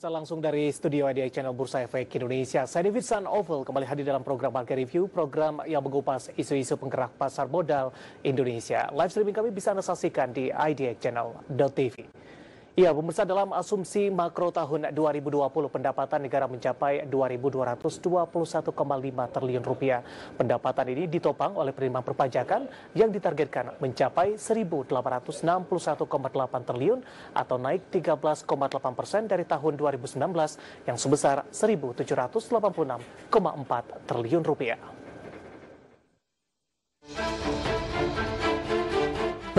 Pemirsa langsung dari studio IDI Channel Bursa Efek Indonesia, saya David Sun Oval kembali hadir dalam program Market Review, program yang mengupas isu-isu penggerak pasar modal Indonesia. Live streaming kami bisa Anda saksikan di TV. Ya, pemirsa dalam asumsi makro tahun 2020 pendapatan negara mencapai 2.221,5 triliun rupiah. Pendapatan ini ditopang oleh penerimaan perpajakan yang ditargetkan mencapai 1.861,8 triliun atau naik 13,8 persen dari tahun 2019 yang sebesar 1.786,4 triliun rupiah.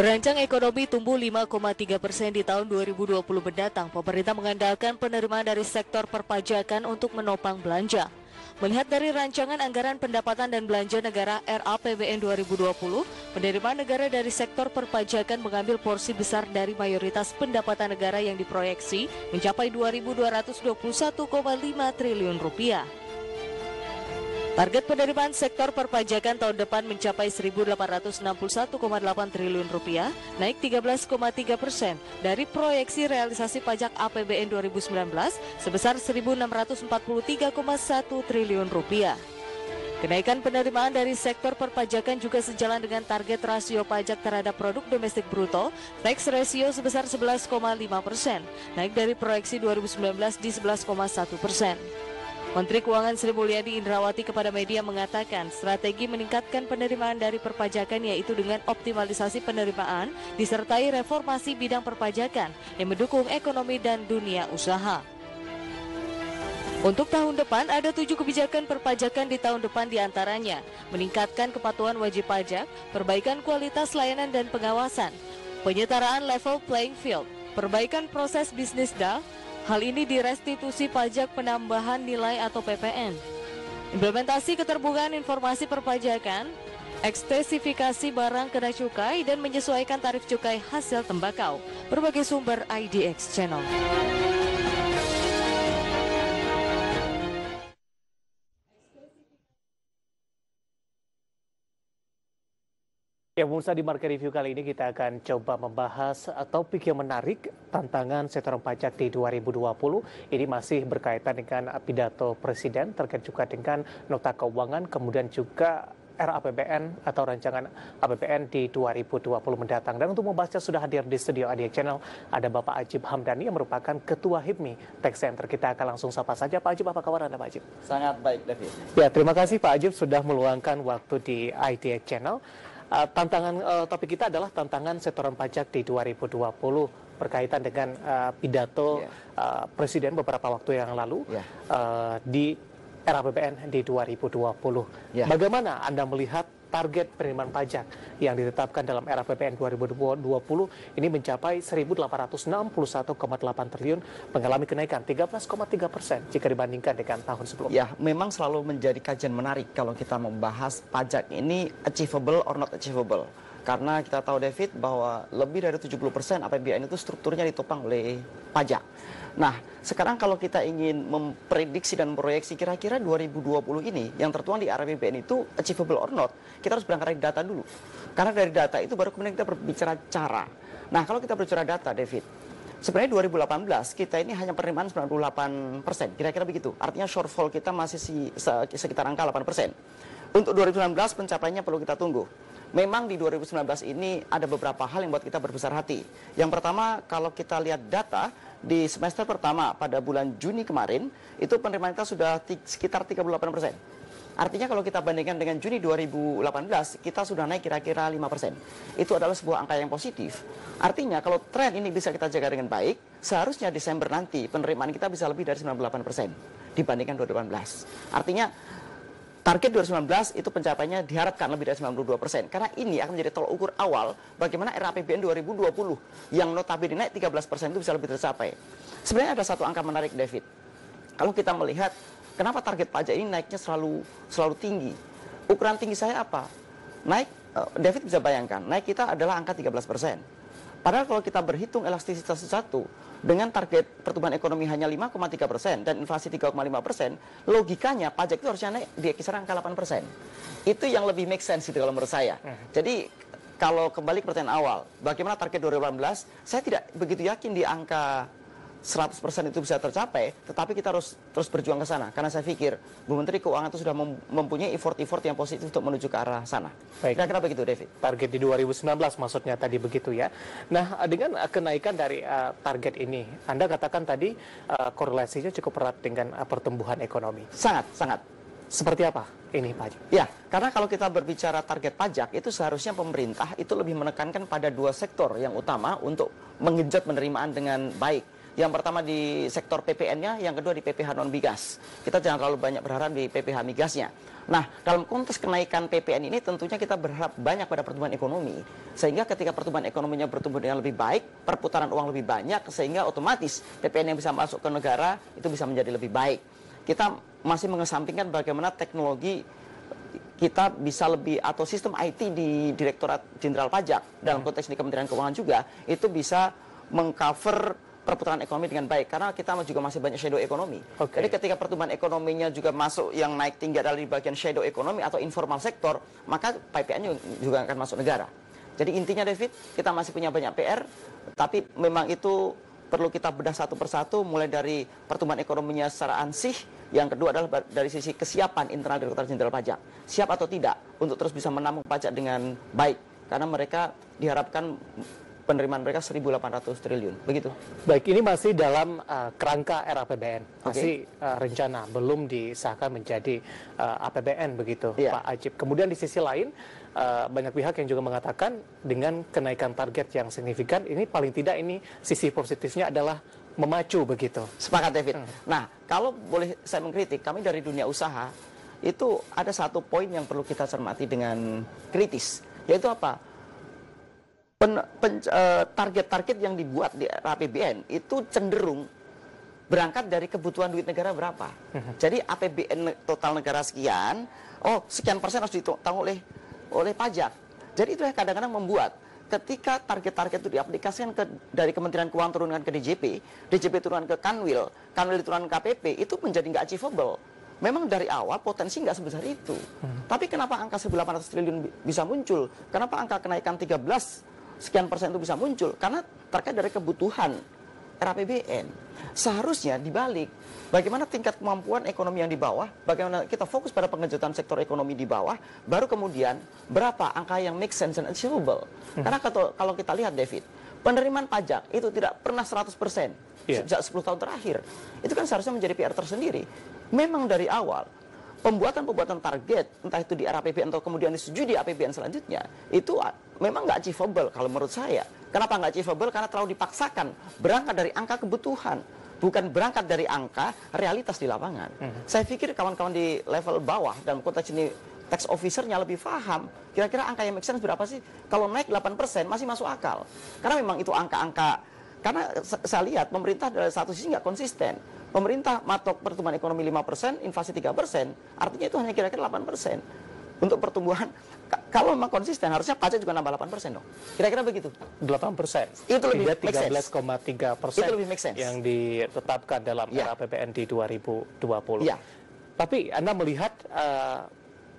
Berancang ekonomi tumbuh 5,3 persen di tahun 2020 mendatang, pemerintah mengandalkan penerimaan dari sektor perpajakan untuk menopang belanja. Melihat dari rancangan anggaran pendapatan dan belanja negara RAPBN 2020, penerimaan negara dari sektor perpajakan mengambil porsi besar dari mayoritas pendapatan negara yang diproyeksi mencapai 2.221,5 triliun rupiah. Target penerimaan sektor perpajakan tahun depan mencapai 1.861,8 triliun rupiah, naik 13,3 persen dari proyeksi realisasi pajak APBN 2019 sebesar 1.643,1 triliun rupiah. Kenaikan penerimaan dari sektor perpajakan juga sejalan dengan target rasio pajak terhadap produk domestik bruto, tax ratio sebesar 11,5 persen, naik dari proyeksi 2019 di 11,1 persen. Menteri Keuangan Sri Mulyani Indrawati kepada media mengatakan strategi meningkatkan penerimaan dari perpajakan yaitu dengan optimalisasi penerimaan disertai reformasi bidang perpajakan yang mendukung ekonomi dan dunia usaha. Untuk tahun depan ada tujuh kebijakan perpajakan di tahun depan diantaranya meningkatkan kepatuhan wajib pajak, perbaikan kualitas layanan dan pengawasan, penyetaraan level playing field, perbaikan proses bisnis DA, Hal ini direstitusi pajak penambahan nilai atau PPN. Implementasi keterbukaan informasi perpajakan, ekstensifikasi barang kena cukai, dan menyesuaikan tarif cukai hasil tembakau. Berbagai sumber IDX Channel. Ya, pemirsa di market review kali ini kita akan coba membahas topik yang menarik, tantangan sektor pajak di 2020. Ini masih berkaitan dengan pidato presiden terkait juga dengan nota keuangan, kemudian juga RAPBN atau rancangan APBN di 2020 mendatang. Dan untuk membahasnya sudah hadir di studio Adia Channel ada Bapak Ajib Hamdani yang merupakan Ketua HIPMI Tech Center. Kita akan langsung sapa saja Pak Ajib, apa kabar Anda Pak Ajib? Sangat baik David. Ya, terima kasih Pak Ajib sudah meluangkan waktu di IDX Channel. Eh, tantangan uh, topik kita adalah tantangan setoran pajak di 2020 berkaitan dengan uh, pidato yeah. Ya. uh, presiden beberapa waktu yang lalu yeah. Ya. uh, di era BPN di 2020. Yeah. Bagaimana Anda melihat target penerimaan pajak yang ditetapkan dalam RAPBN 2020 ini mencapai 1.861,8 triliun mengalami kenaikan 13,3 persen jika dibandingkan dengan tahun sebelumnya. Ya, memang selalu menjadi kajian menarik kalau kita membahas pajak ini achievable or not achievable. Karena kita tahu David bahwa lebih dari 70% persen APBN itu strukturnya ditopang oleh pajak. Nah, sekarang kalau kita ingin memprediksi dan proyeksi kira-kira 2020 ini yang tertuang di RPBN itu achievable or not, kita harus berangkat dari data dulu. Karena dari data itu baru kemudian kita berbicara cara. Nah, kalau kita berbicara data, David, sebenarnya 2018 kita ini hanya penerimaan 98 persen, kira-kira begitu. Artinya shortfall kita masih si, sekitar angka 8 persen. Untuk 2019 pencapaiannya perlu kita tunggu. Memang di 2019 ini ada beberapa hal yang buat kita berbesar hati. Yang pertama, kalau kita lihat data, di semester pertama pada bulan Juni kemarin itu penerimaan kita sudah sekitar 38 persen. Artinya kalau kita bandingkan dengan Juni 2018, kita sudah naik kira-kira 5 persen. Itu adalah sebuah angka yang positif. Artinya kalau tren ini bisa kita jaga dengan baik, seharusnya Desember nanti penerimaan kita bisa lebih dari 98 persen dibandingkan 2018. Artinya Target 2019 itu pencapaiannya diharapkan lebih dari 92 persen. Karena ini akan menjadi tolak ukur awal bagaimana RAPBN 2020 yang notabene naik 13 persen itu bisa lebih tercapai. Sebenarnya ada satu angka menarik David. Kalau kita melihat kenapa target pajak ini naiknya selalu selalu tinggi. Ukuran tinggi saya apa? Naik, eh, David bisa bayangkan, naik kita adalah angka 13 persen. Padahal kalau kita berhitung elastisitas satu dengan target pertumbuhan ekonomi hanya 5,3 persen dan inflasi 3,5 persen, logikanya pajak itu harusnya naik di kisaran angka 8 persen. Itu yang lebih make sense itu kalau menurut saya. Hmm. Jadi kalau kembali ke pertanyaan awal, bagaimana target 2018? Saya tidak begitu yakin di angka 100% itu bisa tercapai, tetapi kita harus terus berjuang ke sana. Karena saya pikir Bu Menteri Keuangan itu sudah mempunyai effort-effort yang positif untuk menuju ke arah sana. Baik. Kira-kira begitu, David. Target di 2019 maksudnya tadi begitu ya. Nah, dengan kenaikan dari uh, target ini, Anda katakan tadi uh, korelasinya cukup erat dengan uh, pertumbuhan ekonomi. Sangat, sangat. Seperti apa ini Pak? Ya, karena kalau kita berbicara target pajak itu seharusnya pemerintah itu lebih menekankan pada dua sektor yang utama untuk mengejut penerimaan dengan baik yang pertama di sektor PPN-nya, yang kedua di PPH non migas. Kita jangan terlalu banyak berharap di PPH migasnya. Nah, dalam konteks kenaikan PPN ini tentunya kita berharap banyak pada pertumbuhan ekonomi. Sehingga ketika pertumbuhan ekonominya bertumbuh dengan lebih baik, perputaran uang lebih banyak sehingga otomatis PPN yang bisa masuk ke negara itu bisa menjadi lebih baik. Kita masih mengesampingkan bagaimana teknologi kita bisa lebih atau sistem IT di Direktorat Jenderal Pajak dalam hmm. konteks di Kementerian Keuangan juga itu bisa mengcover perputaran ekonomi dengan baik karena kita juga masih banyak shadow ekonomi. Okay. Jadi ketika pertumbuhan ekonominya juga masuk yang naik tinggi adalah di bagian shadow ekonomi atau informal sektor, maka PPN juga akan masuk negara. Jadi intinya David, kita masih punya banyak PR, tapi memang itu perlu kita bedah satu persatu mulai dari pertumbuhan ekonominya secara ansih yang kedua adalah dari sisi kesiapan internal Direktur Jenderal Pajak siap atau tidak untuk terus bisa menampung pajak dengan baik karena mereka diharapkan penerimaan mereka 1.800 triliun, begitu. Baik, ini masih dalam uh, kerangka APBN, masih okay. uh, eh, rencana, belum disahkan menjadi uh, eh, APBN, begitu, yeah. Pak Ajib. Kemudian di sisi lain, uh, banyak pihak yang juga mengatakan dengan kenaikan target yang signifikan, ini paling tidak ini sisi positifnya adalah memacu, begitu. Sepakat, David. Hmm. Nah, kalau boleh saya mengkritik, kami dari dunia usaha itu ada satu poin yang perlu kita cermati dengan kritis, yaitu apa? Eh, target-target yang dibuat di APBN itu cenderung berangkat dari kebutuhan duit negara berapa. Jadi APBN total negara sekian, oh sekian persen harus ditanggung oleh oleh pajak. Jadi itu yang kadang-kadang membuat ketika target-target itu diaplikasikan ke, dari Kementerian Keuangan turunkan ke DJP, DJP turunkan ke Kanwil, Kanwil turunkan KPP, itu menjadi nggak achievable. Memang dari awal potensi nggak sebesar itu. Hmm. Tapi kenapa angka 1.800 triliun bisa muncul? Kenapa angka kenaikan 13 sekian persen itu bisa muncul karena terkait dari kebutuhan RAPBN. Seharusnya dibalik, bagaimana tingkat kemampuan ekonomi yang di bawah, bagaimana kita fokus pada pengejutan sektor ekonomi di bawah, baru kemudian berapa angka yang make sense and achievable. Hmm. Karena kalau kita lihat David, penerimaan pajak itu tidak pernah 100% yeah. sejak 10 tahun terakhir. Itu kan seharusnya menjadi PR tersendiri. Memang dari awal pembuatan-pembuatan target entah itu di RAPBN atau kemudian disetujui di APBN selanjutnya itu memang nggak achievable kalau menurut saya. Kenapa nggak achievable? Karena terlalu dipaksakan berangkat dari angka kebutuhan bukan berangkat dari angka realitas di lapangan. Hmm. Saya pikir kawan-kawan di level bawah dan konteks ini tax officernya lebih paham kira-kira angka yang make sense berapa sih kalau naik 8% masih masuk akal karena memang itu angka-angka karena saya lihat pemerintah dari satu sisi nggak konsisten pemerintah matok pertumbuhan ekonomi 5%, inflasi 3%, artinya itu hanya kira-kira 8%. Untuk pertumbuhan, kalau memang konsisten, harusnya pajak juga nambah 8% dong. Kira-kira begitu. 8 persen. Itu lebih 13,3 persen. Itu lebih make sense. Yang ditetapkan dalam ya. RAPBN di 2020. Ya. Tapi Anda melihat uh,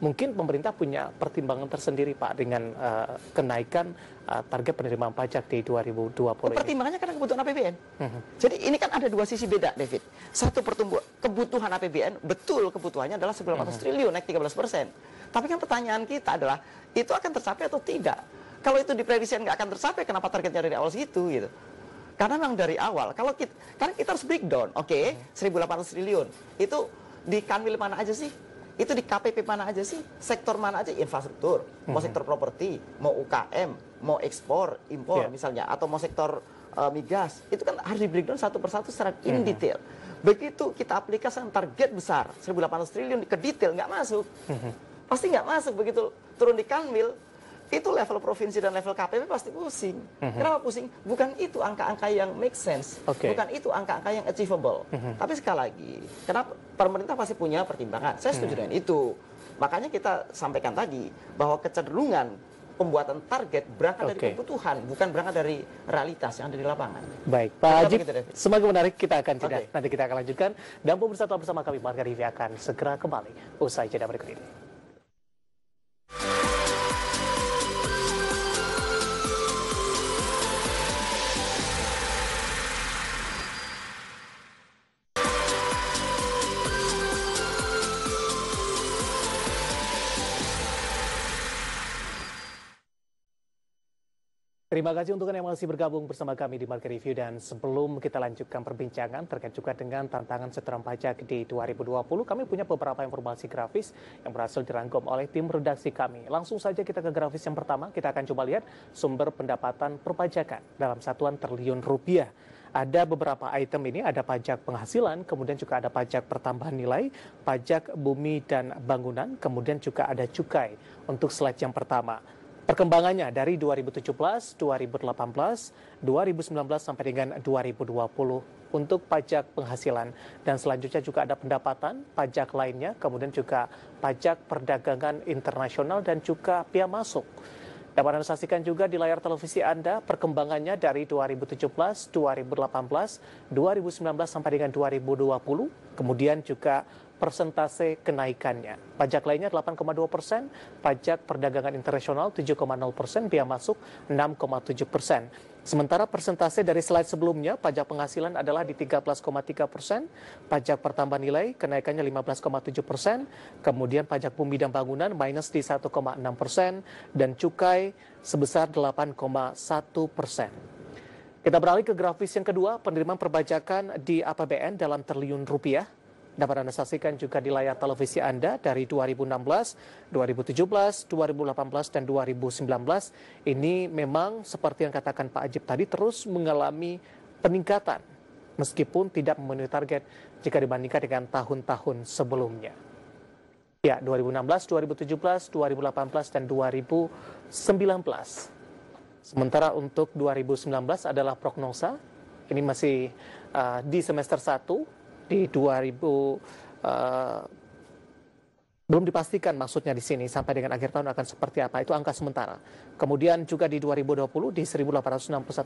mungkin pemerintah punya pertimbangan tersendiri Pak dengan uh, kenaikan uh, target penerimaan pajak di 2020 ini. Pertimbangannya karena kebutuhan APBN. Mm -hmm. Jadi ini kan ada dua sisi beda David. Satu pertumbuhan kebutuhan APBN betul kebutuhannya adalah 900 mm -hmm. triliun naik 13 persen. Tapi kan pertanyaan kita adalah itu akan tercapai atau tidak? Kalau itu diprediksi nggak akan tercapai, kenapa targetnya dari awal situ gitu? Karena memang dari awal, kalau kita, karena kita harus breakdown, oke, okay, mhm. 1.800 triliun itu di kanwil mana aja sih? Itu di KPP mana aja sih? Sektor mana aja? Infrastruktur, mau hmm. sektor properti, mau UKM, mau ekspor, impor yeah. misalnya, atau mau sektor uh, migas. Itu kan harus di breakdown satu persatu secara in hmm. detail. Begitu kita aplikasi target besar 1.800 triliun ke detail nggak masuk. Hmm. Pasti nggak masuk begitu turun di Kanwil itu level provinsi dan level KPP pasti pusing. Mm-hmm. Kenapa pusing? Bukan itu angka-angka yang make sense, okay. bukan itu angka-angka yang achievable. Mm-hmm. Tapi sekali lagi, kenapa pemerintah pasti punya pertimbangan. Saya setuju mm-hmm. dengan itu. Makanya kita sampaikan tadi bahwa kecenderungan pembuatan target berangkat okay. dari kebutuhan, bukan berangkat dari realitas yang ada di lapangan. Baik, Pak Haji, gitu, Semoga menarik kita akan jeda. Okay. Nanti kita akan lanjutkan. Dan pemirsa bersama kami, Margarivi akan segera kembali usai jeda berikut ini. Terima kasih untuk yang masih bergabung bersama kami di Market Review dan sebelum kita lanjutkan perbincangan terkait juga dengan tantangan setoran pajak di 2020, kami punya beberapa informasi grafis yang berhasil dirangkum oleh tim redaksi kami. Langsung saja kita ke grafis yang pertama, kita akan coba lihat sumber pendapatan perpajakan dalam satuan triliun rupiah ada beberapa item ini, ada pajak penghasilan, kemudian juga ada pajak pertambahan nilai, pajak bumi dan bangunan, kemudian juga ada cukai untuk slide yang pertama. Perkembangannya dari 2017, 2018, 2019 sampai dengan 2020 untuk pajak penghasilan dan selanjutnya juga ada pendapatan, pajak lainnya, kemudian juga pajak perdagangan internasional dan juga pihak masuk. Dapat Anda saksikan juga di layar televisi Anda perkembangannya dari 2017, 2018, 2019 sampai dengan 2020, kemudian juga persentase kenaikannya. Pajak lainnya 8,2 persen, pajak perdagangan internasional 7,0 persen, biaya masuk 6,7 persen. Sementara persentase dari slide sebelumnya, pajak penghasilan adalah di 13,3 persen, pajak pertambahan nilai kenaikannya 15,7 persen, kemudian pajak bumi dan bangunan minus di 1,6 persen, dan cukai sebesar 8,1 persen. Kita beralih ke grafis yang kedua, penerimaan perpajakan di APBN dalam triliun rupiah. Dapat Anda saksikan juga di layar televisi Anda dari 2016, 2017, 2018, dan 2019. Ini memang seperti yang katakan Pak Ajib tadi terus mengalami peningkatan meskipun tidak memenuhi target jika dibandingkan dengan tahun-tahun sebelumnya. Ya, 2016, 2017, 2018, dan 2019. Sementara untuk 2019 adalah prognosa, ini masih uh, di semester 1, di 2000 uh, eh, belum dipastikan maksudnya di sini sampai dengan akhir tahun akan seperti apa itu angka sementara. Kemudian juga di 2020 di 1861,8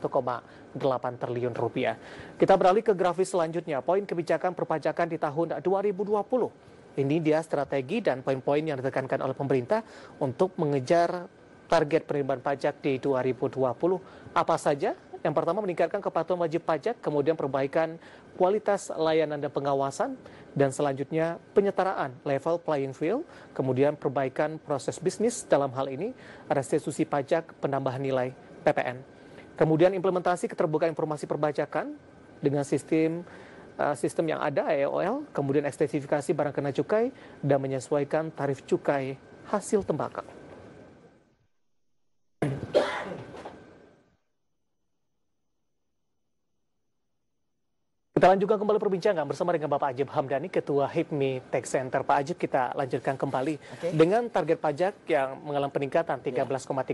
triliun rupiah. Kita beralih ke grafis selanjutnya, poin kebijakan perpajakan di tahun 2020. Ini dia strategi dan poin-poin yang ditekankan oleh pemerintah untuk mengejar target penerimaan pajak di 2020 apa saja yang pertama meningkatkan kepatuhan wajib pajak, kemudian perbaikan kualitas layanan dan pengawasan, dan selanjutnya penyetaraan level playing field, kemudian perbaikan proses bisnis dalam hal ini restitusi pajak penambahan nilai PPN. Kemudian implementasi keterbukaan informasi perbajakan dengan sistem eh, sistem yang ada EOL, kemudian ekstensifikasi barang kena cukai dan menyesuaikan tarif cukai hasil tembakau. Kita lanjutkan kembali perbincangan bersama dengan Bapak Ajib Hamdani, Ketua HIPMI Tech Center. Pak Ajib, kita lanjutkan kembali okay. dengan target pajak yang mengalami peningkatan 13,3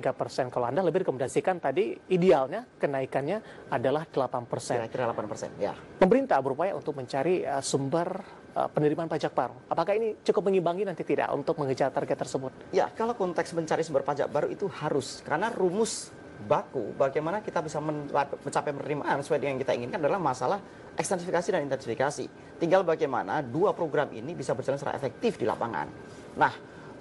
iya. persen. Yeah. Kalau Anda lebih rekomendasikan tadi, idealnya kenaikannya adalah 8 persen. Kira-kira 8 persen, ya. Pemerintah berupaya untuk mencari uh, sumber uh, penerimaan pajak baru. Apakah ini cukup mengimbangi nanti tidak untuk mengejar target tersebut? Ya, kalau konteks mencari sumber pajak baru itu harus. Karena rumus baku, bagaimana kita bisa mencapai penerimaan sesuai dengan yang kita inginkan adalah masalah ekstensifikasi dan intensifikasi. Tinggal bagaimana dua program ini bisa berjalan secara efektif di lapangan. Nah,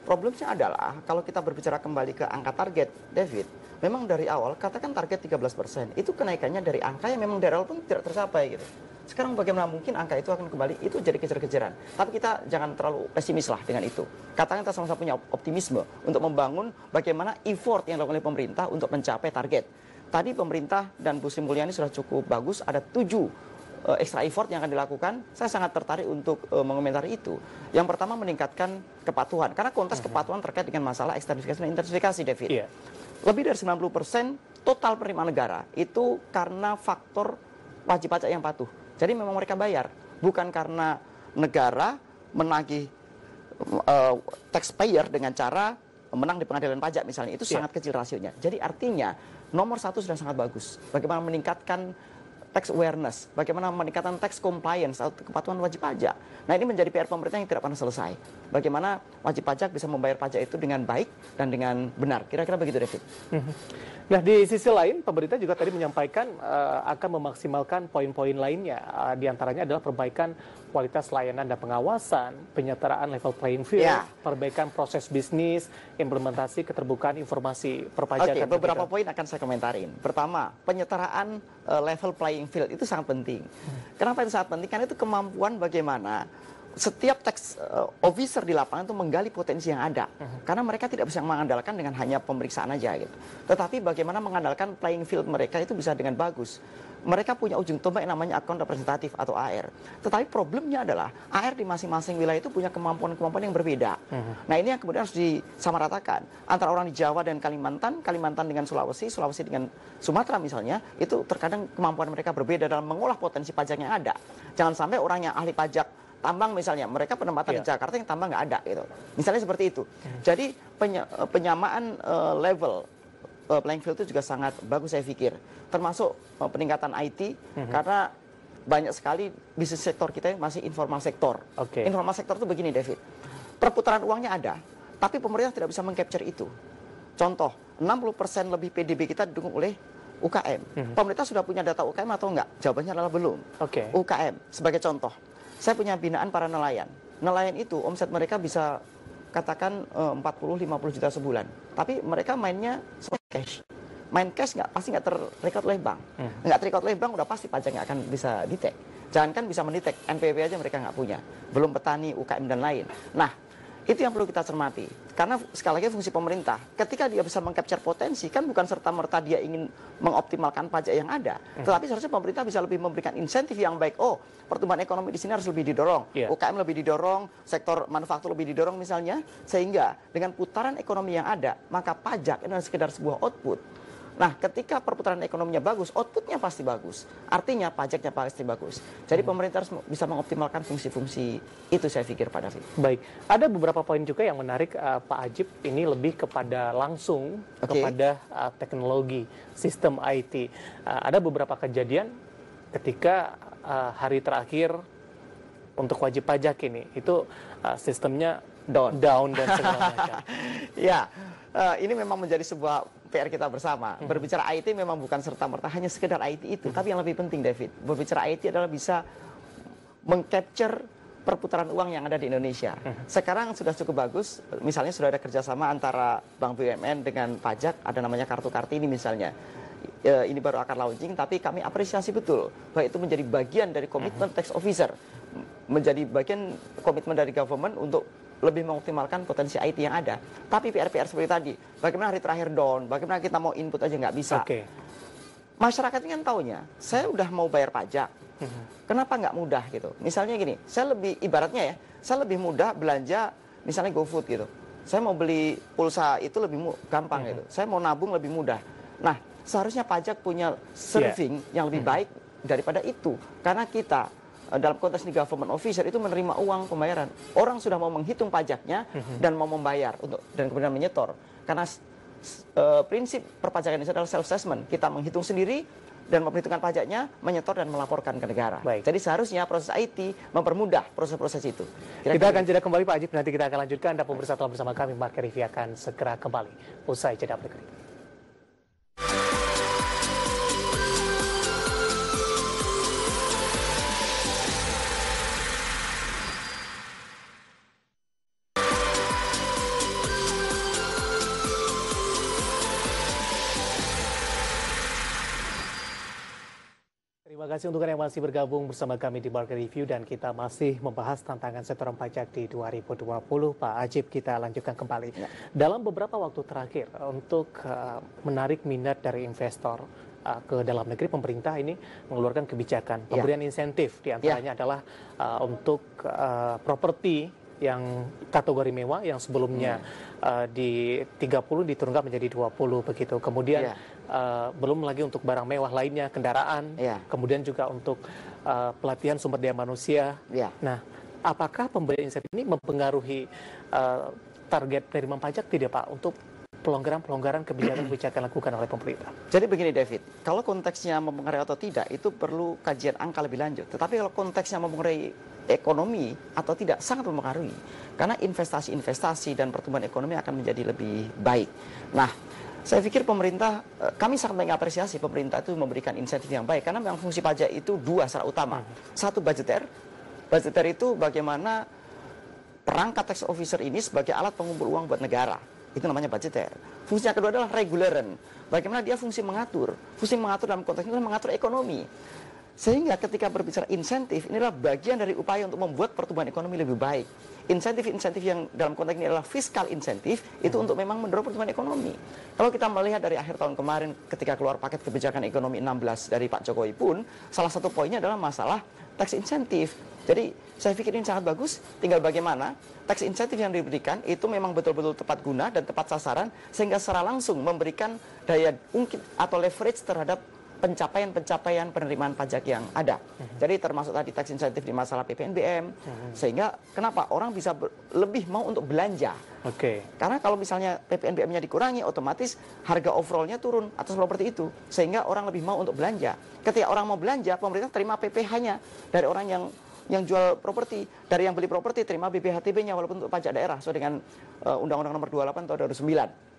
problemnya adalah kalau kita berbicara kembali ke angka target, David, memang dari awal katakan target 13% persen itu kenaikannya dari angka yang memang dari awal pun tidak tercapai gitu. Sekarang bagaimana mungkin angka itu akan kembali itu jadi kejar-kejaran. Tapi kita jangan terlalu pesimis lah dengan itu. Katakan kita sama-sama punya optimisme untuk membangun bagaimana effort yang dilakukan oleh pemerintah untuk mencapai target. Tadi pemerintah dan Bu Sri sudah cukup bagus ada tujuh eh, extra effort yang akan dilakukan, saya sangat tertarik untuk uh, mengomentari itu. Yang pertama meningkatkan kepatuhan, karena kontes uh mhm. -huh. kepatuhan terkait dengan masalah ekstensifikasi dan intensifikasi, David. Yeah lebih dari 90% total penerimaan negara itu karena faktor wajib pajak yang patuh. Jadi memang mereka bayar, bukan karena negara menagih uh, taxpayer dengan cara menang di pengadilan pajak misalnya itu yeah. sangat kecil rasionya. Jadi artinya nomor satu sudah sangat bagus. Bagaimana meningkatkan tax awareness, bagaimana meningkatkan tax compliance atau kepatuhan wajib pajak. Nah ini menjadi PR pemerintah yang tidak pernah selesai. Bagaimana wajib pajak bisa membayar pajak itu dengan baik dan dengan benar. Kira-kira begitu David. Mm-hmm. Nah di sisi lain pemerintah juga tadi menyampaikan uh, akan memaksimalkan poin-poin lainnya. Uh, di antaranya adalah perbaikan kualitas layanan dan pengawasan, penyetaraan level playing field, yeah. perbaikan proses bisnis, implementasi keterbukaan informasi perpajakan. okay, beberapa poin akan saya komentarin. Pertama, penyetaraan uh, eh, level playing field itu sangat penting. Hmm. Kenapa itu sangat penting? Karena itu kemampuan bagaimana setiap tax uh, eh, officer di lapangan itu menggali potensi yang ada mhm. karena mereka tidak bisa mengandalkan dengan hanya pemeriksaan aja gitu. Tetapi bagaimana mengandalkan playing field mereka itu bisa dengan bagus. Mereka punya ujung tombak yang namanya akun representatif atau AR. Tetapi problemnya adalah AR di masing-masing wilayah itu punya kemampuan-kemampuan yang berbeda. Mhm. Nah ini yang kemudian harus disamaratakan antara orang di Jawa dan Kalimantan, Kalimantan dengan Sulawesi, Sulawesi dengan Sumatera misalnya, itu terkadang kemampuan mereka berbeda dalam mengolah potensi pajak yang ada. Jangan sampai orang yang ahli pajak tambang misalnya mereka penempatan yeah. di iya. Jakarta yang tambang nggak ada gitu misalnya seperti itu hmm. jadi penya, eh, penyamaan uh, level uh, playing field itu juga sangat bagus saya pikir termasuk uh, peningkatan IT mm-hmm. karena banyak sekali bisnis sektor kita yang masih informal sektor okay. informal sektor itu begini David perputaran uangnya ada tapi pemerintah tidak bisa mengcapture itu contoh 60% lebih PDB kita didukung oleh UKM. Mm -hmm. Pemerintah sudah punya data UKM atau enggak? Jawabannya adalah belum. Okay. UKM sebagai contoh saya punya binaan para nelayan. Nelayan itu omset mereka bisa katakan 40-50 eh, juta sebulan. Tapi mereka mainnya cash. Main cash nggak pasti nggak terrecord oleh bank. Hmm. Nggak terrecord oleh bank udah pasti pajak nggak akan bisa detect. Jangankan bisa mendetek, NPWP aja mereka nggak punya. Belum petani, UKM, dan lain. Nah, itu yang perlu kita cermati. Karena sekali lagi fungsi pemerintah, ketika dia bisa mengcapture potensi, kan bukan serta-merta dia ingin mengoptimalkan pajak yang ada. Hmm. Tetapi seharusnya pemerintah bisa lebih memberikan insentif yang baik. Oh, pertumbuhan ekonomi di sini harus lebih didorong. Yeah. UKM lebih didorong, sektor manufaktur lebih didorong misalnya. Sehingga dengan putaran ekonomi yang ada, maka pajak itu sekedar sebuah output Nah, ketika perputaran ekonominya bagus, outputnya pasti bagus. Artinya pajaknya pasti bagus. Jadi hmm. pemerintah harus bisa mengoptimalkan fungsi-fungsi itu saya pikir Pak David. Baik, ada beberapa poin juga yang menarik uh, Pak Ajib ini lebih kepada langsung okay. kepada uh, teknologi, sistem IT. Uh, eh, ada beberapa kejadian ketika uh, hari terakhir untuk wajib pajak ini itu uh, sistemnya down down dan segala macam. ya, uh, ini memang menjadi sebuah PR kita bersama. Hmm. Berbicara IT memang bukan serta-merta hanya sekedar IT itu, hmm. tapi yang lebih penting David, berbicara IT adalah bisa mengcapture perputaran uang yang ada di Indonesia. Hmm. Sekarang sudah cukup bagus, misalnya sudah ada kerjasama antara Bank BUMN dengan pajak, ada namanya kartu ini misalnya. E, ini baru akan launching, tapi kami apresiasi betul bahwa itu menjadi bagian dari komitmen tax officer, menjadi bagian komitmen dari government untuk lebih mengoptimalkan potensi IT yang ada. Tapi PR-PR seperti tadi, bagaimana hari terakhir down, bagaimana kita mau input aja nggak bisa. Okay. Masyarakat ini kan taunya, saya udah mau bayar pajak, mm-hmm. kenapa nggak mudah gitu? Misalnya gini, saya lebih ibaratnya ya, saya lebih mudah belanja misalnya GoFood gitu. Saya mau beli pulsa itu lebih gampang mm-hmm. gitu. Saya mau nabung lebih mudah. Nah, seharusnya pajak punya iya. serving yeah. yang lebih mm-hmm. baik daripada itu. Karena kita Eh, dalam konteks ini government officer itu menerima uang pembayaran. Orang sudah mau menghitung pajaknya mhm. dan mau membayar untuk dan kemudian menyetor. Karena uh, prinsip perpajakan itu adalah self assessment. Kita menghitung sendiri dan memperhitungkan pajaknya, menyetor dan melaporkan ke negara. Baik. Jadi seharusnya proses IT mempermudah proses-proses itu. Kira -kira kita akan gitu. jeda kembali Pak Ajib, nanti kita akan lanjutkan. Anda pemirsa telah bersama kami, Mark Rivi akan segera kembali. Usai jeda berikut Terima kasih untuk yang masih bergabung bersama kami di Market Review dan kita masih membahas tantangan setoran pajak di 2020. Pak Ajib, kita lanjutkan kembali. Ya. Dalam beberapa waktu terakhir eh, untuk eh, menarik minat dari investor eh, ke dalam negeri, pemerintah ini mengeluarkan kebijakan ya. pemberian ya. insentif diantaranya ya. adalah untuk properti yang kategori mewah yang sebelumnya ya. uh, di 30 diturunkan menjadi 20 begitu. Kemudian Ya uh, belum lagi untuk barang mewah lainnya, kendaraan, ya. kemudian juga untuk uh, pelatihan sumber daya manusia. Ya. Nah, apakah pemberian insentif ini mempengaruhi uh, target penerimaan pajak tidak Pak untuk pelonggaran-pelonggaran kebijakan-kebijakan lakukan oleh pemerintah. Jadi begini David, kalau konteksnya mempengaruhi atau tidak itu perlu kajian angka lebih lanjut. Tetapi kalau konteksnya mempengaruhi ekonomi atau tidak sangat mempengaruhi. Karena investasi-investasi dan pertumbuhan ekonomi akan menjadi lebih baik. Nah, saya pikir pemerintah, eh, kami sangat mengapresiasi pemerintah itu memberikan insentif yang baik karena memang fungsi pajak itu dua secara utama. Hmm. Satu budgeter, budgeter itu bagaimana perangkat tax officer ini sebagai alat pengumpul uang buat negara. Itu namanya budgeter. Fungsi yang kedua adalah reguleran. Bagaimana dia fungsi mengatur. Fungsi mengatur dalam konteks ini adalah mengatur ekonomi. Sehingga ketika berbicara insentif, inilah bagian dari upaya untuk membuat pertumbuhan ekonomi lebih baik insentif-insentif yang dalam konteks ini adalah fiskal insentif itu untuk memang mendorong pertumbuhan ekonomi. Kalau kita melihat dari akhir tahun kemarin ketika keluar paket kebijakan ekonomi 16 dari Pak Jokowi pun salah satu poinnya adalah masalah tax insentif. Jadi saya pikir ini sangat bagus, tinggal bagaimana tax insentif yang diberikan itu memang betul-betul tepat guna dan tepat sasaran sehingga secara langsung memberikan daya ungkit atau leverage terhadap pencapaian-pencapaian penerimaan pajak yang ada. Mhm. Jadi termasuk tadi tax insentif di masalah PPNBM. Mhm. Sehingga kenapa orang bisa lebih mau untuk belanja. Oke. Okay. Karena kalau misalnya PPNBM-nya dikurangi, otomatis harga overallnya turun atas properti itu, sehingga orang lebih mau untuk belanja. Ketika orang mau belanja, pemerintah terima PPh-nya dari orang yang yang jual properti, dari yang beli properti terima BPHTB-nya walaupun untuk pajak daerah sesuai so, dengan uh, Undang-Undang Nomor 28 tahun 2009.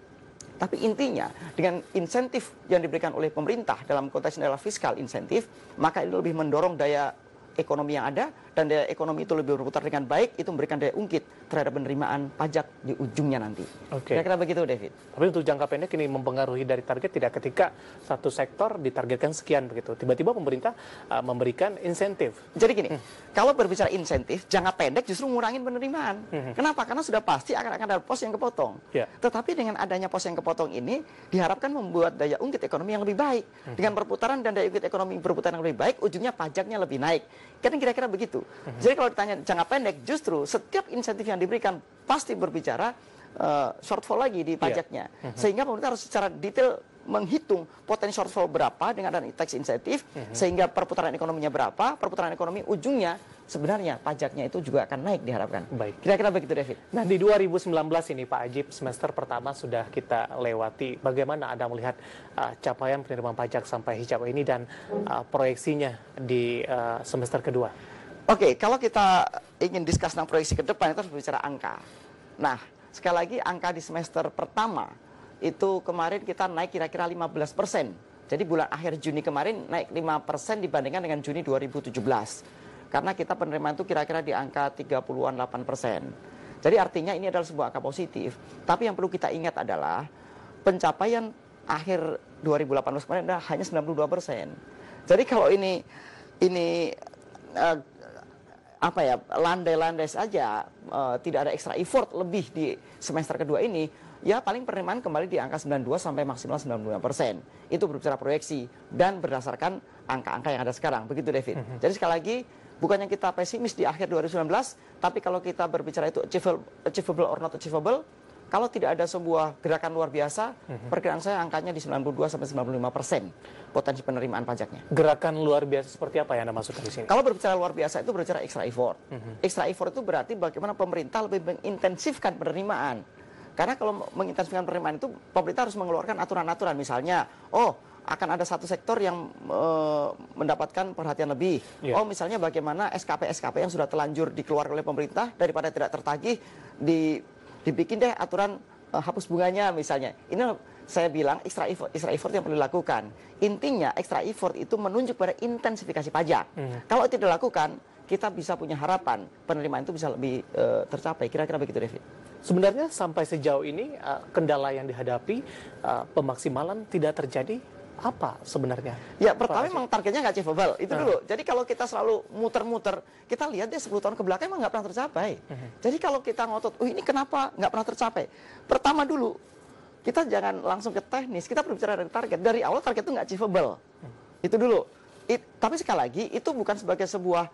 Tapi intinya dengan insentif yang diberikan oleh pemerintah dalam konteks adalah fiskal insentif, maka ini lebih mendorong daya ekonomi yang ada dan daya ekonomi itu lebih berputar dengan baik itu memberikan daya ungkit terhadap penerimaan pajak di ujungnya nanti. Oke. Okay. Kira-kira begitu David. Tapi untuk jangka pendek ini mempengaruhi dari target tidak ketika satu sektor ditargetkan sekian begitu. Tiba-tiba pemerintah uh, memberikan insentif. Jadi gini, hmm. kalau berbicara insentif jangka pendek justru ngurangin penerimaan. Hmm. Kenapa? Karena sudah pasti akan akan ada pos yang kepotong. Yeah. Tetapi dengan adanya pos yang kepotong ini diharapkan membuat daya ungkit ekonomi yang lebih baik. Hmm. Dengan perputaran dan daya ungkit ekonomi berputar yang lebih baik, ujungnya pajaknya lebih naik. Kan kira-kira begitu. Jadi kalau ditanya jangka pendek, justru setiap insentif yang diberikan pasti berbicara uh, shortfall lagi di iya. pajaknya. Yeah. Mhm. Sehingga pemerintah harus secara detail menghitung potensi shortfall berapa dengan ada tax insentif mm -hmm. sehingga perputaran ekonominya berapa perputaran ekonomi ujungnya sebenarnya pajaknya itu juga akan naik diharapkan baik kira-kira begitu David nah di 2019 ini Pak Ajib semester pertama sudah kita lewati bagaimana Anda melihat uh, capaian penerimaan pajak sampai hijab ini dan uh, proyeksinya di uh, semester kedua Oke, okay, kalau kita ingin diskus tentang proyeksi ke depan itu harus bicara angka. Nah, sekali lagi angka di semester pertama itu kemarin kita naik kira-kira 15 persen. Jadi bulan akhir Juni kemarin naik 5 persen dibandingkan dengan Juni 2017. Karena kita penerimaan itu kira-kira di angka 30-an 8 persen. Jadi artinya ini adalah sebuah angka positif. Tapi yang perlu kita ingat adalah pencapaian akhir 2018 kemarin adalah hanya 92 persen. Jadi kalau ini ini eh, apa ya landai-landai saja uh, eh, tidak ada ekstra effort lebih di semester kedua ini ya paling penerimaan kembali di angka 92 sampai maksimal 95 persen itu berbicara proyeksi dan berdasarkan angka-angka yang ada sekarang begitu David mhm. jadi sekali lagi bukan yang kita pesimis di akhir 2019 tapi kalau kita berbicara itu achievable, achievable or not achievable kalau tidak ada sebuah gerakan luar biasa, hmm. perkiraan saya angkanya di 92 sampai 95 persen potensi penerimaan pajaknya. Gerakan luar biasa seperti apa yang Anda maksudkan di sini? Kalau berbicara luar biasa itu berbicara extra effort. Hmm. Extra effort itu berarti bagaimana pemerintah lebih mengintensifkan penerimaan. Karena kalau mengintensifkan penerimaan itu pemerintah harus mengeluarkan aturan-aturan misalnya, oh akan ada satu sektor yang e, mendapatkan perhatian lebih. Yeah. Oh, misalnya bagaimana SKP-SKP yang sudah telanjur dikeluarkan oleh pemerintah daripada tidak tertagih di dibikin deh aturan uh, hapus bunganya misalnya. Ini saya bilang extra effort, extra effort yang perlu dilakukan. Intinya extra effort itu menunjuk pada intensifikasi pajak. Hmm. Kalau tidak dilakukan, kita bisa punya harapan penerimaan itu bisa lebih uh, tercapai. Kira-kira begitu, David. Sebenarnya sampai sejauh ini uh, kendala yang dihadapi uh, pemaksimalan tidak terjadi apa sebenarnya? Ya pertama memang targetnya nggak achievable itu dulu. Ah. dulu. Jadi kalau kita selalu muter-muter, kita lihat deh 10 tahun ke belakang emang nggak pernah tercapai. Hmm. Jadi kalau kita ngotot, oh ini kenapa nggak pernah tercapai? Pertama dulu kita jangan langsung ke teknis, kita berbicara dari target. Dari awal target itu nggak achievable. Hmm. Itu dulu. It, tapi sekali lagi itu bukan sebagai sebuah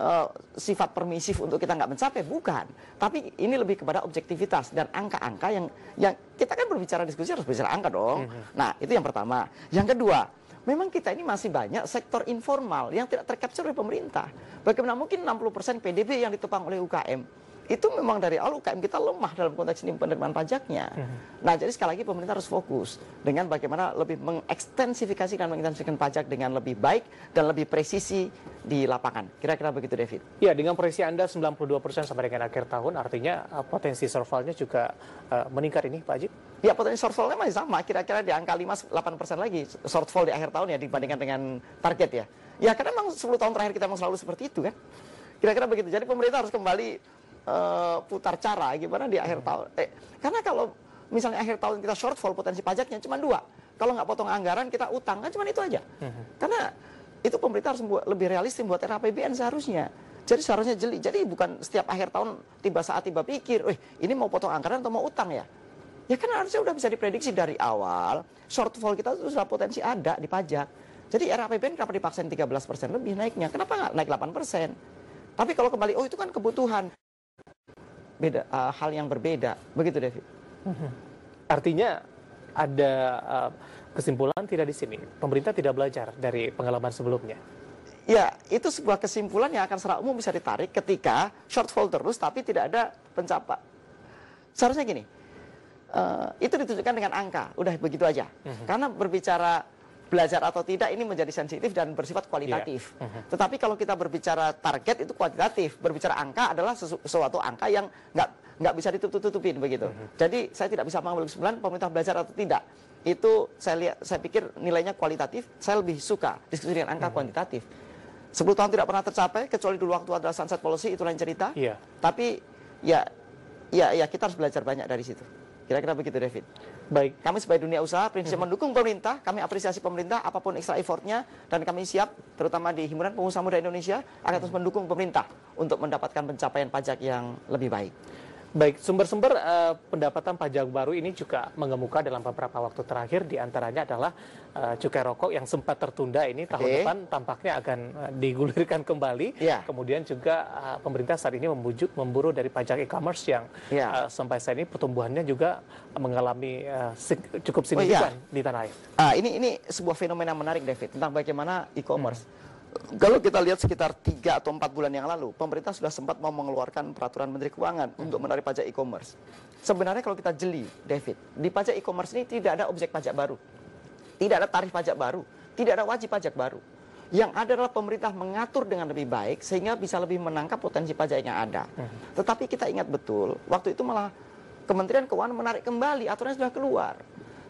uh, sifat permisif untuk kita nggak mencapai bukan tapi ini lebih kepada objektivitas dan angka-angka yang yang kita kan berbicara diskusi harus bicara angka dong iya, iya. nah itu yang pertama yang kedua memang kita ini masih banyak sektor informal yang tidak tercapture oleh pemerintah bagaimana mungkin 60% PDB yang ditopang oleh UKM itu memang dari awal UKM kita lemah dalam konteks ini penerimaan pajaknya. Hmm. Nah, jadi sekali lagi pemerintah harus fokus dengan bagaimana lebih mengekstensifikasi dan mengintensifkan pajak dengan lebih baik dan lebih presisi di lapangan. Kira-kira begitu, David. Ya, dengan proyeksi Anda 92 persen sampai dengan akhir tahun, artinya uh, potensi survivalnya juga uh, meningkat ini, Pak Haji? Ya, potensi shortfallnya masih sama. Kira-kira di angka 5-8 persen lagi shortfall di akhir tahun ya dibandingkan dengan target ya. Ya, karena memang 10 tahun terakhir kita memang selalu seperti itu kan. Kira-kira begitu. Jadi pemerintah harus kembali uh, putar cara gimana di akhir hmm. tahun. Eh, karena kalau misalnya akhir tahun kita shortfall potensi pajaknya cuma dua. Kalau nggak potong anggaran kita utang kan cuma itu aja. Hmm. Karena itu pemerintah harus lebih realistis buat RAPBN seharusnya. Jadi seharusnya jeli. Jadi bukan setiap akhir tahun tiba saat tiba pikir, eh ini mau potong anggaran atau mau utang ya? Ya kan harusnya udah bisa diprediksi dari awal. Shortfall kita itu sudah potensi ada di pajak. Jadi RAPBN kenapa dipaksain 13% persen lebih naiknya? Kenapa nggak naik 8%? persen? Tapi kalau kembali, oh itu kan kebutuhan beda uh, hal yang berbeda. Begitu Devi. Mm-hmm. Artinya ada uh, kesimpulan tidak di sini. Pemerintah tidak belajar dari pengalaman sebelumnya. Ya, itu sebuah kesimpulan yang akan secara umum bisa ditarik ketika shortfall terus tapi tidak ada pencapa. Seharusnya gini, uh, itu ditunjukkan dengan angka, udah begitu aja. Mm-hmm. Karena berbicara belajar atau tidak ini menjadi sensitif dan bersifat iya. kualitatif. Yeah. Uh -huh. Tetapi kalau kita berbicara target itu kualitatif, berbicara angka adalah sesuatu angka yang nggak nggak bisa ditutup-tutupin begitu. Uh mhm. -huh. Jadi saya tidak bisa mengambil kesimpulan pemerintah belajar atau tidak. Itu saya lihat saya pikir nilainya kualitatif, saya lebih suka diskusi dengan angka uh mhm. -huh. kuantitatif. 10 tahun tidak pernah tercapai kecuali dulu waktu ada sunset policy itu lain cerita. Yeah. Tapi ya ya ya kita harus belajar banyak dari situ. Kira-kira begitu David. Baik. Kami sebagai dunia usaha prinsip hmm. mendukung pemerintah, kami apresiasi pemerintah apapun ekstra effortnya dan kami siap terutama di himpunan pengusaha muda Indonesia akan terus mendukung pemerintah untuk mendapatkan pencapaian pajak yang lebih baik. Baik, sumber-sumber uh, pendapatan pajak baru ini juga mengemuka dalam beberapa waktu terakhir Di antaranya adalah uh, cukai rokok yang sempat tertunda ini tahun depan tampaknya akan eh, digulirkan kembali. Yeah. Kemudian juga uh, pemerintah saat ini membujuk memburu dari pajak e-commerce yang yeah. Ya. uh, sampai saat ini pertumbuhannya juga mengalami uh, cukup oh, iya. signifikan oh, yeah. di tanah air. Uh, ini ini sebuah fenomena menarik David tentang bagaimana e-commerce. Hmm kalau kita lihat sekitar 3 atau 4 bulan yang lalu, pemerintah sudah sempat mau mengeluarkan peraturan Menteri Keuangan hmm. untuk menarik pajak e-commerce. Sebenarnya kalau kita jeli, David, di pajak e-commerce ini tidak ada objek pajak baru. Tidak ada tarif pajak baru, tidak ada wajib pajak baru. Yang ada adalah pemerintah mengatur dengan lebih baik sehingga bisa lebih menangkap potensi pajak yang ada. Hmm. Tetapi kita ingat betul, waktu itu malah Kementerian Keuangan menarik kembali aturannya sudah keluar.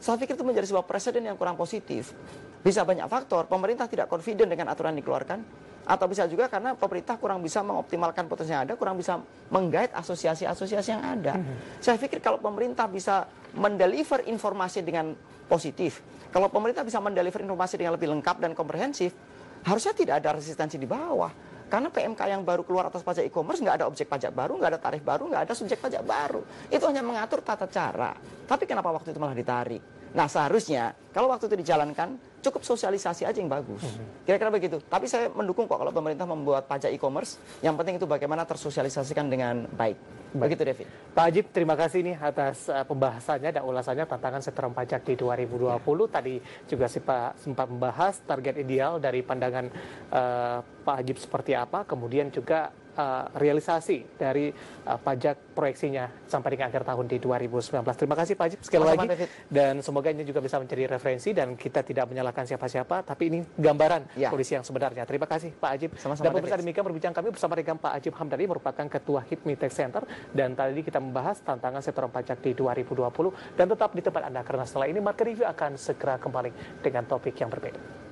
Saya pikir itu menjadi sebuah presiden yang kurang positif. Bisa banyak faktor, pemerintah tidak confident dengan aturan yang dikeluarkan, atau bisa juga karena pemerintah kurang bisa mengoptimalkan potensi yang ada, kurang bisa menggait asosiasi-asosiasi yang ada. Mhm. Saya pikir kalau pemerintah bisa mendeliver informasi dengan positif, kalau pemerintah bisa mendeliver informasi dengan lebih lengkap dan komprehensif, harusnya tidak ada resistensi di bawah. Karena PMK yang baru keluar atas pajak e-commerce nggak ada objek pajak baru, nggak ada tarif baru, nggak ada subjek pajak baru. Itu hanya mengatur tata cara. Tapi kenapa waktu itu malah ditarik? Nah seharusnya kalau waktu itu dijalankan cukup sosialisasi aja yang bagus. Mm-hmm. Kira-kira begitu. Tapi saya mendukung kok kalau pemerintah membuat pajak e-commerce. Yang penting itu bagaimana tersosialisasikan dengan baik. Begitu Devi Pak Ajib, terima kasih nih atas uh, pembahasannya dan ulasannya tantangan setoran pajak di 2020. Ya. Tadi juga si Pak sempat membahas target ideal dari pandangan uh, Pak Ajib seperti apa. Kemudian juga uh, realisasi dari uh, pajak proyeksinya sampai dengan akhir tahun di 2019. Terima kasih Pak Ajib sekali lagi David. dan semoga ini juga bisa menjadi referensi dan kita tidak menyalahkan siapa-siapa tapi ini gambaran ya. polisi yang sebenarnya. Terima kasih Pak Ajib. Sama-sama dan pemirsa demikian berbincang kami bersama dengan Pak Ajib Hamdani merupakan Ketua HIPMI Tech Center dan tadi kita membahas tantangan sektor pajak di 2020 dan tetap di tempat Anda karena setelah ini market review akan segera kembali dengan topik yang berbeda.